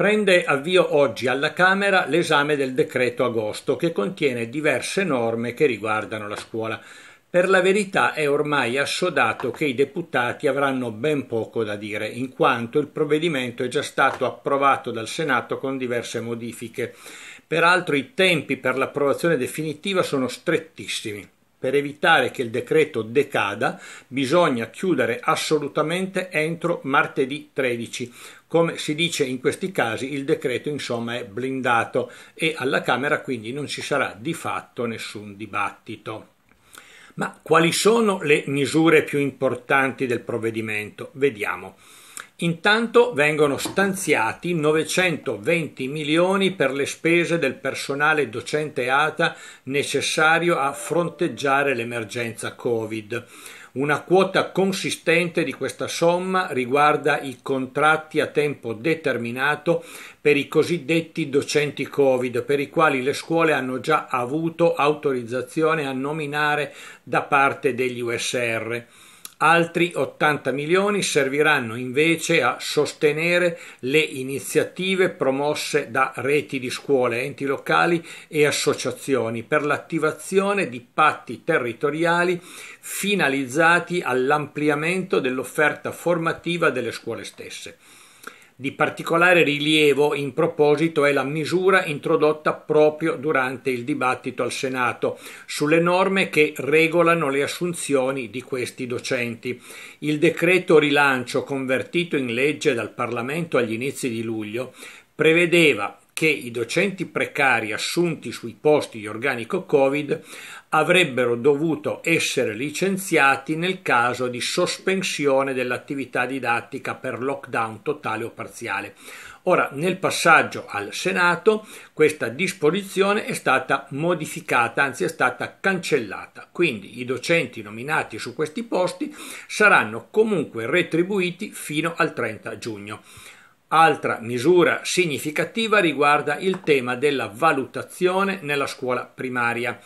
Prende avvio oggi alla Camera l'esame del decreto agosto che contiene diverse norme che riguardano la scuola. Per la verità è ormai assodato che i deputati avranno ben poco da dire, in quanto il provvedimento è già stato approvato dal Senato con diverse modifiche. Peraltro i tempi per l'approvazione definitiva sono strettissimi. Per evitare che il decreto decada bisogna chiudere assolutamente entro martedì 13. Come si dice in questi casi il decreto insomma è blindato e alla Camera quindi non ci sarà di fatto nessun dibattito. Ma quali sono le misure più importanti del provvedimento? Vediamo. Intanto vengono stanziati 920 milioni per le spese del personale docente ATA necessario a fronteggiare l'emergenza Covid. Una quota consistente di questa somma riguarda i contratti a tempo determinato per i cosiddetti docenti Covid, per i quali le scuole hanno già avuto autorizzazione a nominare da parte degli USR. Altri 80 milioni serviranno invece a sostenere le iniziative promosse da reti di scuole, enti locali e associazioni per l'attivazione di patti territoriali finalizzati all'ampliamento dell'offerta formativa delle scuole stesse. Di particolare rilievo in proposito è la misura introdotta proprio durante il dibattito al Senato sulle norme che regolano le assunzioni di questi docenti. Il decreto rilancio convertito in legge dal Parlamento agli inizi di luglio prevedeva che i docenti precari assunti sui posti di organico Covid avrebbero dovuto essere licenziati nel caso di sospensione dell'attività didattica per lockdown totale o parziale. Ora, nel passaggio al Senato, questa disposizione è stata modificata, anzi è stata cancellata. Quindi i docenti nominati su questi posti saranno comunque retribuiti fino al 30 giugno. Altra misura significativa riguarda il tema della valutazione nella scuola primaria.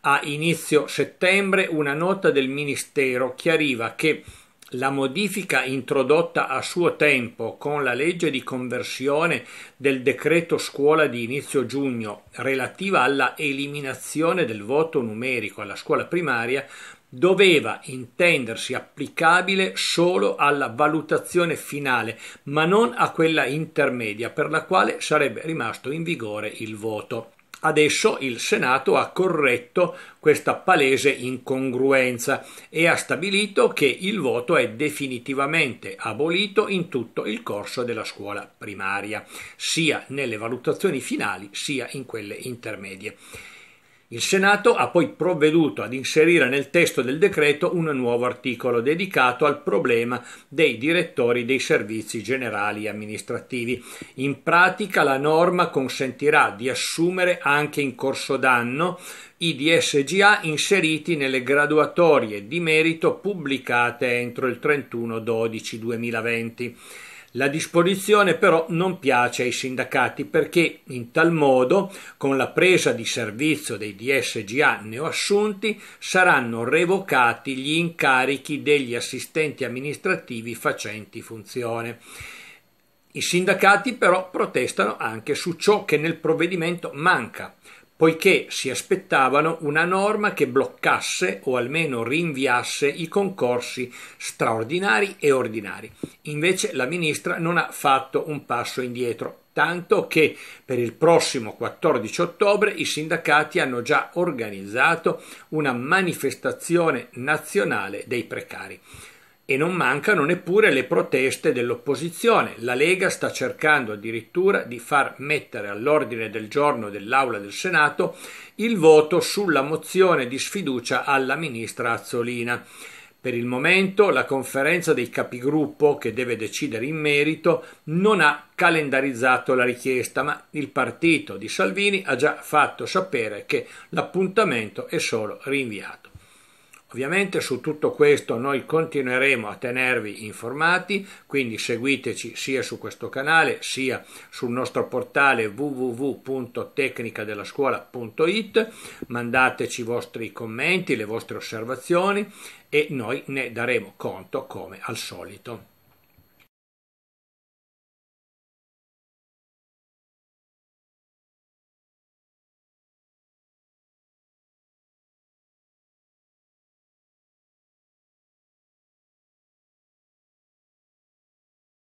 A inizio settembre una nota del Ministero chiariva che la modifica introdotta a suo tempo con la legge di conversione del decreto scuola di inizio giugno relativa alla eliminazione del voto numerico alla scuola primaria doveva intendersi applicabile solo alla valutazione finale, ma non a quella intermedia per la quale sarebbe rimasto in vigore il voto. Adesso il Senato ha corretto questa palese incongruenza e ha stabilito che il voto è definitivamente abolito in tutto il corso della scuola primaria, sia nelle valutazioni finali sia in quelle intermedie. Il Senato ha poi provveduto ad inserire nel testo del decreto un nuovo articolo dedicato al problema dei direttori dei servizi generali amministrativi. In pratica la norma consentirà di assumere anche in corso d'anno i DSGA inseriti nelle graduatorie di merito pubblicate entro il 31 12 2020. La disposizione però non piace ai sindacati perché in tal modo, con la presa di servizio dei DSGA neoassunti, saranno revocati gli incarichi degli assistenti amministrativi facenti funzione. I sindacati però protestano anche su ciò che nel provvedimento manca, poiché si aspettavano una norma che bloccasse o almeno rinviasse i concorsi straordinari e ordinari. Invece la ministra non ha fatto un passo indietro, tanto che per il prossimo 14 ottobre i sindacati hanno già organizzato una manifestazione nazionale dei precari. E non mancano neppure le proteste dell'opposizione. La Lega sta cercando addirittura di far mettere all'ordine del giorno dell'Aula del Senato il voto sulla mozione di sfiducia alla ministra Azzolina. Per il momento la conferenza dei capigruppo, che deve decidere in merito, non ha calendarizzato la richiesta, ma il partito di Salvini ha già fatto sapere che l'appuntamento è solo rinviato. Ovviamente su tutto questo noi continueremo a tenervi informati, quindi seguiteci sia su questo canale sia sul nostro portale www.tecnicadellascuola.it, mandateci i vostri commenti, le vostre osservazioni e noi ne daremo conto come al solito.